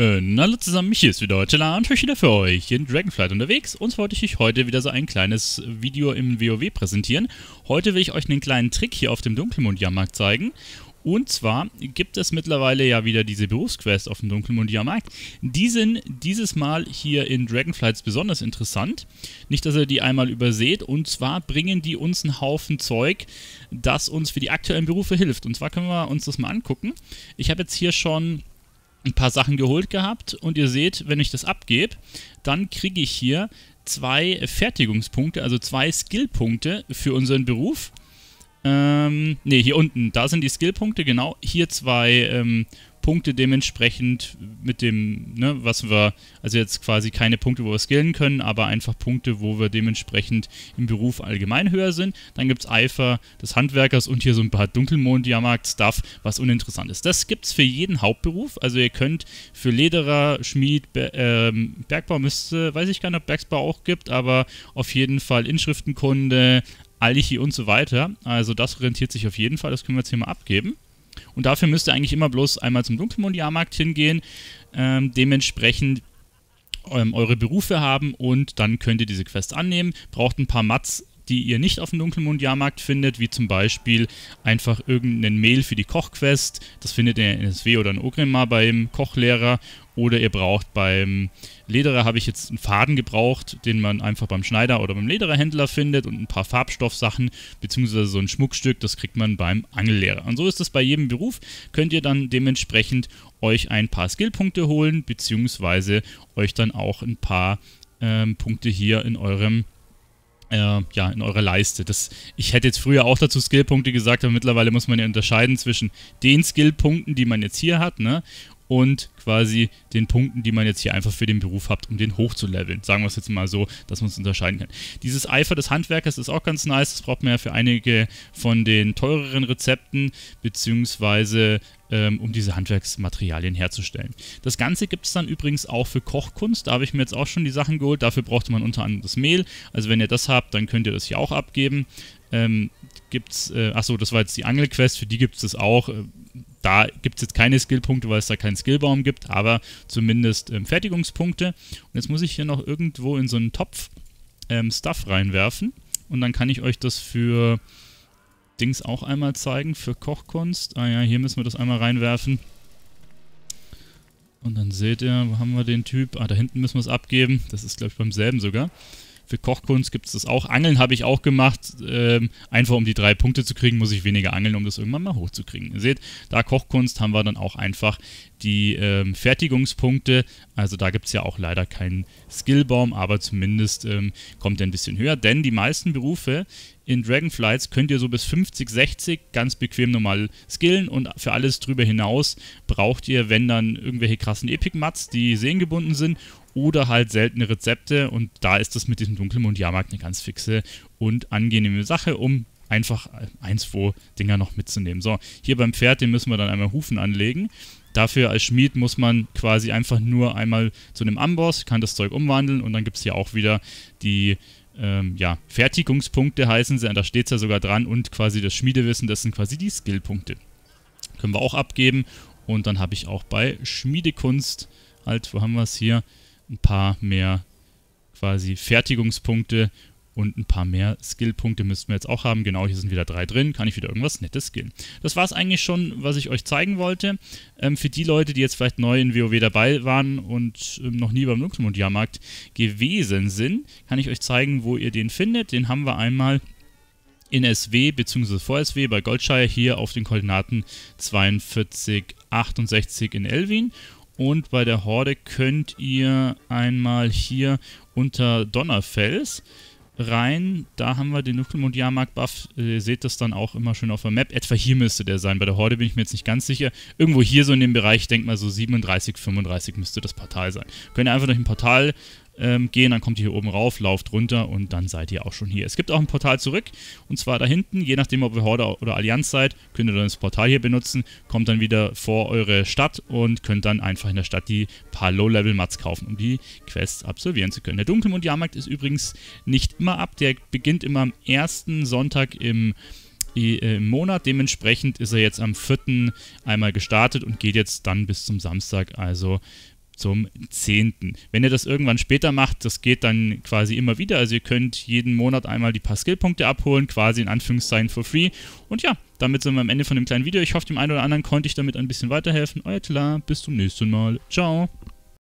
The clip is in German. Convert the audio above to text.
Äh, hallo zusammen, mich hier ist wieder Tela und ich wieder für euch in Dragonflight unterwegs. Und wollte ich euch heute wieder so ein kleines Video im WoW präsentieren. Heute will ich euch einen kleinen Trick hier auf dem Dunkelmond-Jahrmarkt zeigen. Und zwar gibt es mittlerweile ja wieder diese Berufsquests auf dem Dunkelmond-Jahrmarkt. Die sind dieses Mal hier in Dragonflights besonders interessant. Nicht, dass ihr die einmal überseht. Und zwar bringen die uns einen Haufen Zeug, das uns für die aktuellen Berufe hilft. Und zwar können wir uns das mal angucken. Ich habe jetzt hier schon ein paar Sachen geholt gehabt und ihr seht, wenn ich das abgebe, dann kriege ich hier zwei Fertigungspunkte, also zwei Skillpunkte für unseren Beruf. Ähm, ne, hier unten, da sind die Skillpunkte, genau. Hier zwei ähm, Punkte dementsprechend mit dem, ne, was wir, also jetzt quasi keine Punkte, wo wir skillen können, aber einfach Punkte, wo wir dementsprechend im Beruf allgemein höher sind. Dann gibt es Eifer des Handwerkers und hier so ein paar dunkelmond stuff was uninteressant ist. Das gibt es für jeden Hauptberuf. Also ihr könnt für Lederer, Schmied, Be ähm, Bergbau müsste, weiß ich gar nicht, ob Bergbau auch gibt, aber auf jeden Fall Inschriftenkunde, Alichi und so weiter. Also das rentiert sich auf jeden Fall, das können wir jetzt hier mal abgeben. Und dafür müsst ihr eigentlich immer bloß einmal zum Dunkelmond-Jahrmarkt hingehen, ähm, dementsprechend ähm, eure Berufe haben und dann könnt ihr diese Quest annehmen. Braucht ein paar Mats die ihr nicht auf dem Dunkelmond-Jahrmarkt findet, wie zum Beispiel einfach irgendeinen Mehl für die Kochquest. Das findet ihr in NSW oder in Ogrimmar beim Kochlehrer. Oder ihr braucht beim Lederer, habe ich jetzt einen Faden gebraucht, den man einfach beim Schneider oder beim Ledererhändler findet und ein paar Farbstoffsachen, beziehungsweise so ein Schmuckstück, das kriegt man beim Angellehrer. Und so ist das bei jedem Beruf. Könnt ihr dann dementsprechend euch ein paar Skillpunkte holen, beziehungsweise euch dann auch ein paar ähm, Punkte hier in eurem äh, ja, in eurer Leiste. Das, ich hätte jetzt früher auch dazu Skillpunkte gesagt, aber mittlerweile muss man ja unterscheiden zwischen den Skillpunkten, die man jetzt hier hat, ne, und quasi den Punkten, die man jetzt hier einfach für den Beruf hat, um den hochzuleveln. Sagen wir es jetzt mal so, dass man es unterscheiden kann. Dieses Eifer des Handwerkers ist auch ganz nice. Das braucht man ja für einige von den teureren Rezepten, beziehungsweise ähm, um diese Handwerksmaterialien herzustellen. Das Ganze gibt es dann übrigens auch für Kochkunst. Da habe ich mir jetzt auch schon die Sachen geholt. Dafür brauchte man unter anderem das Mehl. Also wenn ihr das habt, dann könnt ihr das hier auch abgeben. Ähm, gibt's, äh, achso, das war jetzt die Angelquest, für die gibt es das auch. Äh, da gibt es jetzt keine Skillpunkte, weil es da keinen Skillbaum gibt, aber zumindest ähm, Fertigungspunkte. Und jetzt muss ich hier noch irgendwo in so einen Topf ähm, Stuff reinwerfen und dann kann ich euch das für Dings auch einmal zeigen, für Kochkunst. Ah ja, hier müssen wir das einmal reinwerfen. Und dann seht ihr, wo haben wir den Typ? Ah, da hinten müssen wir es abgeben. Das ist, glaube ich, beim selben sogar. Für Kochkunst gibt es das auch. Angeln habe ich auch gemacht. Ähm, einfach um die drei Punkte zu kriegen, muss ich weniger angeln, um das irgendwann mal hochzukriegen. Ihr seht, da Kochkunst haben wir dann auch einfach die ähm, Fertigungspunkte. Also da gibt es ja auch leider keinen Skillbaum, aber zumindest ähm, kommt er ein bisschen höher. Denn die meisten Berufe in Dragonflights könnt ihr so bis 50, 60 ganz bequem normal skillen und für alles drüber hinaus braucht ihr, wenn dann irgendwelche krassen Epic-Mats, die sehengebunden sind oder halt seltene Rezepte und da ist das mit diesem Dunkelmond-Jahrmarkt eine ganz fixe und angenehme Sache, um einfach äh, ein, zwei Dinger noch mitzunehmen. So, hier beim Pferd, den müssen wir dann einmal Hufen anlegen. Dafür als Schmied muss man quasi einfach nur einmal zu einem Amboss, kann das Zeug umwandeln und dann gibt es hier auch wieder die ähm, ja, Fertigungspunkte heißen sie, da steht es ja sogar dran und quasi das Schmiedewissen, das sind quasi die Skillpunkte. Können wir auch abgeben und dann habe ich auch bei Schmiedekunst, halt, wo haben wir es hier, ein paar mehr quasi Fertigungspunkte und ein paar mehr Skillpunkte müssten wir jetzt auch haben. Genau, hier sind wieder drei drin. Kann ich wieder irgendwas Nettes skillen. Das war es eigentlich schon, was ich euch zeigen wollte. Ähm, für die Leute, die jetzt vielleicht neu in WoW dabei waren und ähm, noch nie beim Nuxmund-Jahrmarkt gewesen sind, kann ich euch zeigen, wo ihr den findet. Den haben wir einmal in SW bzw. vor SW bei Goldshire hier auf den Koordinaten 42, 68 in Elvin und bei der Horde könnt ihr einmal hier unter Donnerfels rein. Da haben wir den Nukleumond Jahrmarkt Buff. Äh, ihr seht das dann auch immer schön auf der Map. Etwa hier müsste der sein. Bei der Horde bin ich mir jetzt nicht ganz sicher. Irgendwo hier so in dem Bereich, denkt mal so 37, 35 müsste das Portal sein. Könnt ihr einfach durch ein Portal ähm, gehen, dann kommt ihr hier oben rauf, lauft runter und dann seid ihr auch schon hier. Es gibt auch ein Portal zurück und zwar da hinten, je nachdem ob ihr Horde oder Allianz seid, könnt ihr dann das Portal hier benutzen, kommt dann wieder vor eure Stadt und könnt dann einfach in der Stadt die paar Low-Level-Mats kaufen, um die Quests absolvieren zu können. Der Dunkelmond-Jahrmarkt ist übrigens nicht immer ab, der beginnt immer am ersten Sonntag im im Monat. Dementsprechend ist er jetzt am 4. einmal gestartet und geht jetzt dann bis zum Samstag. Also zum 10. Wenn ihr das irgendwann später macht, das geht dann quasi immer wieder. Also ihr könnt jeden Monat einmal die paar Skillpunkte abholen, quasi in Anführungszeichen for free. Und ja, damit sind wir am Ende von dem kleinen Video. Ich hoffe, dem einen oder anderen konnte ich damit ein bisschen weiterhelfen. Euer Tila, bis zum nächsten Mal. Ciao.